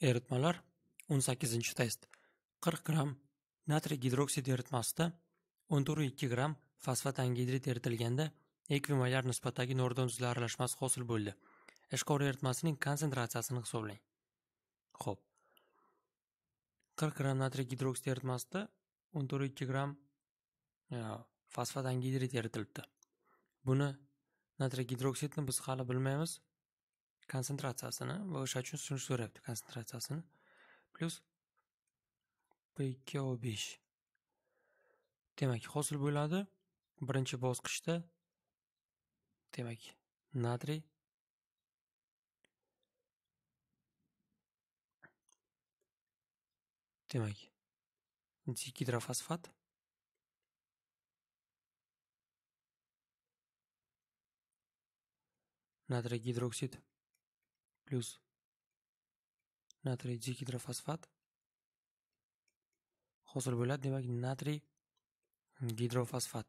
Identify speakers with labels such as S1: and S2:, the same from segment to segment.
S1: eritmalar 18 test 40 gram natriy gidroksid eritmasida 14,2 gram fosfat angidrid eritilganda ekvimolar nisbatdagi nordon tuzli aralashmasi hosil bo'ldi ishqor eritmasining konsentratsiyasini hisoblang Xo'p. 40 gram natriy gidroksid eritmasida 14,2 gram e, fosfat angidrid eritilibdi buni natriy gidroksidni biz hali bilmaymiz konsentratsiyasini va o'sha uchun shuni so'rabdi konsentratsiyasini plyus p ikki o besh demak hosil bo'ladi birinchi bosqichda demak natriy demak digidrofosfat natriy gidroksid плюс натрий digidrofosfat hosil bo'ladi demak natriy gidrofosfat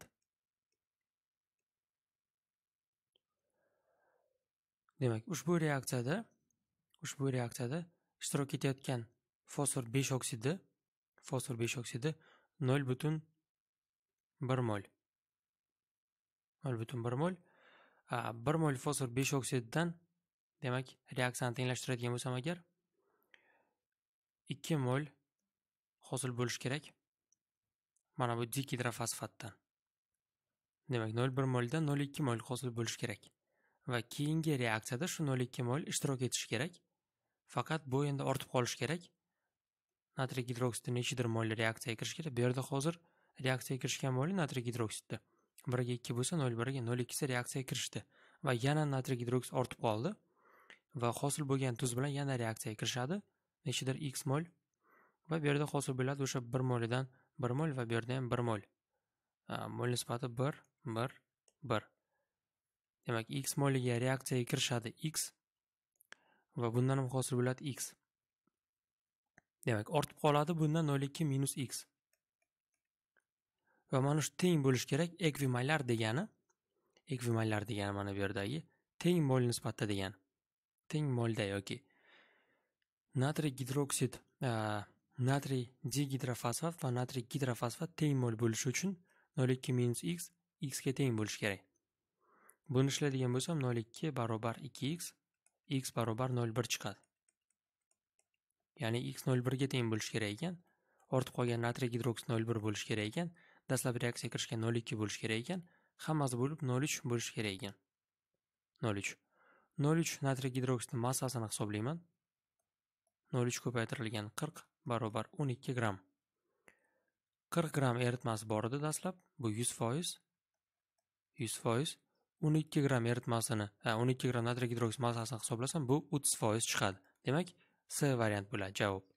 S1: demak ushbu reaksiyada ushbu reaksiyada ishtirok etayotgan fosfor besh oksidi fosfor besh oksidi nol butun bir mol nol butun bir mol bir mol fosfor besh oksididan demak reaksiyani tenglashtiradigan bo'lsam agar 2 mol hosil bo'lishi kerak mana bu dik demak 0,1 moldan 0,2 mol hosil bo'lishi kerak va keyingi reaksiyada shu 0,2 mol ishtirok etishi kerak faqat bu endi ortib qolishi kerak natriy gidroksidi nechidir molli reaksiyaga kirishi kerak bu yerda hozir reaksiyaga kirishgan molli natriy gidroksidda ga ikki bo'lsa nol biriga nol ikkisi reaksiyaga kirishdi va yana natriy gidroksid ortib qoldi va hosil bo'lgan tuz bilan yana reaksiyaga kirishadi nechidir x mol va bu yerda hosil bo'ladi o'sha bir molidan bir mol va bu yerda ham bir mol mol nisbati bir bir bir demak x moliga reaksiyaga kirishadi x va bundan ham hosil bo'ladi x demak ortib qoladi bundan nol ikki minus x va mana shu teng bo'lishi kerak ekvimallar degani ekvimallar degani mana bu yerdagi teng mol nisbatda degani teng molda yoki natriy gidroksid natriy digidrofosfat va natriy gidrofosfat teng mol bo'lishi uchun nol ikki minus x x ga teng bo'lishi kerak buni ishlaydigan bo'lsam nol ikki barobar ikki x x barobar nol bir chiqadi ya'ni x nol birga teng bo'lishi kerak ekan ortib qolgan natriy gidroksid nol bir bo'lishi kerak ekan dastlab reaksiyaga kirishgan nol ikki bo'lishi kerak ekan hammasi bo'lib nol uch bo'lishi kerak ekan nol uch nol uch natriy gidroksidi massasini hisoblayman nol uch ko'paytirilgan qirq barobar o'n ikki gramm qirq gramm eritmasi bor edi dastlab bu yuz foiz yuz foiz o'n ikki gramm eritmasini o'n ikki gramm natriy gidroksid massasini hisoblasam bu o'ttiz foiz chiqadi demak c variant bo'ladi javob